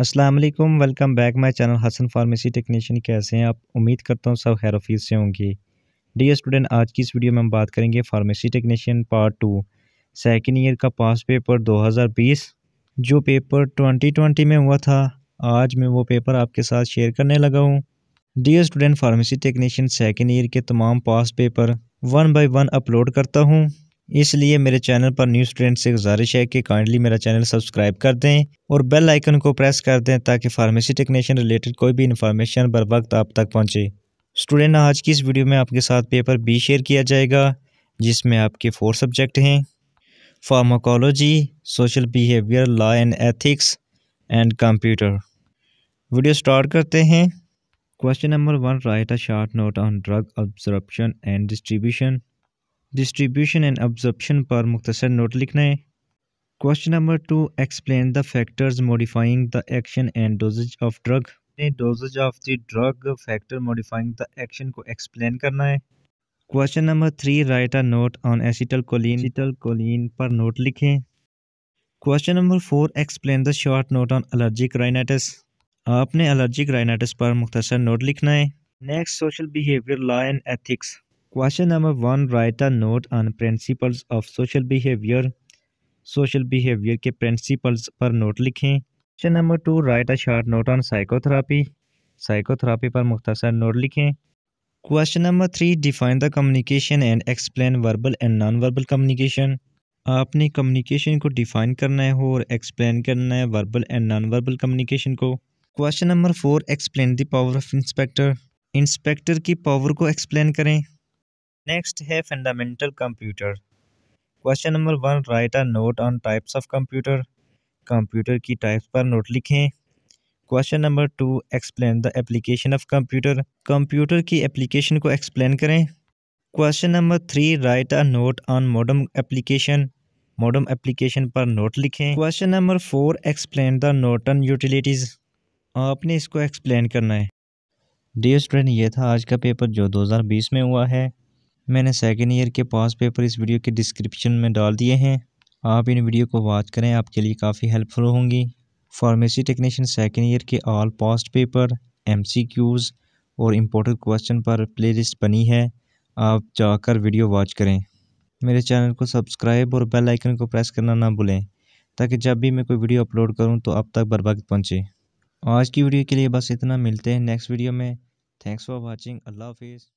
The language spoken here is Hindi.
अस्सलाम वालेकुम welcome back my channel Hasan pharmacy technician कैसे हैं आप उम्मीद करता हूँ सब खैर हफीज़ से होंगे डियर स्टूडेंट आज की इस वीडियो में हम बात करेंगे pharmacy technician part two second year का पास पेपर 2020 जो पेपर 2020 में हुआ था आज मैं वो पेपर आपके साथ शेयर करने लगा हूँ dear student pharmacy technician second year के तमाम past paper one by one upload करता हूँ इसलिए मेरे चैनल पर न्यूज़ ट्रेंड से गुजारिश है कि काइंडली मेरा चैनल सब्सक्राइब कर दें और बेल आइकन को प्रेस कर दें ताकि फार्मेसी टेक्नीशियन रिलेटेड कोई भी इन्फॉर्मेशन बर वक्त आप तक पहुँचे स्टूडेंट आज की इस वीडियो में आपके साथ पेपर बी शेयर किया जाएगा जिसमें आपके फोर सब्जेक्ट हैं pharmacology social behaviour law and ethics and computer video start करते हैं question number one write a short note on drug absorption and distribution distribution and absorption पर मुख्तर नोट लिखना है question number two explain the factors modifying the action and doses of drug ने doses of the drug factor modifying the action को एक्सप्लेन करना है question number three write a note on acetylcholine acetylcholine पर नोट लिखें question number four explain the short note on allergic rhinitis आपने एलर्जिक राइनाइटिस पर मुख्तर नोट लिखना है next social behaviour law and ethics question number one write a note on principles of social behaviour social behaviour के प्रिंसिपल्स पर नोट लिखें question number two write a short note on psychotherapy psychotherapy पर मुख्तसर नोट लिखें question number three define the communication and explain verbal and non verbal communication आपने कम्युनिकेशन को डिफाइन करना है और एक्सप्लेन करना है verbal and non verbal communication को question number four explain the power of inspector inspector की पावर को एक्सप्लेन करें नेक्स्ट है fundamental computer question number one write a note on types of computer computer की टाइप्स पर नोट लिखें question number two explain the application of computer computer की एप्लीकेशन को एक्सप्लेन करें question number three write a note on modern application modern application पर नोट लिखें question number four explain the notion utilities आपने इसको एक्सप्लेन करना है डियर स्टूडेंट ये था आज का पेपर जो 2020 में हुआ है मैंने सेकेंड ईयर के पास पेपर इस वीडियो के डिस्क्रिप्शन में डाल दिए हैं आप इन वीडियो को वॉच करें आपके लिए काफ़ी हेल्पफुल होंगी फार्मेसी टेक्नीशियन सेकेंड ईयर के ऑल पास्ट पेपर एम और इम्पोर्टेंट क्वेश्चन पर प्लेलिस्ट बनी है आप जाकर वीडियो वॉच करें मेरे चैनल को सब्सक्राइब और बेल आइकन को प्रेस करना ना भूलें ताकि जब भी मैं कोई वीडियो अपलोड करूं तो अब तक बर्बाद पहुंचे पहुँचे आज की वीडियो के लिए बस इतना मिलते हैं नेक्स्ट वीडियो में थैंक्स फॉर वॉचिंग अल्लाह हाफिज़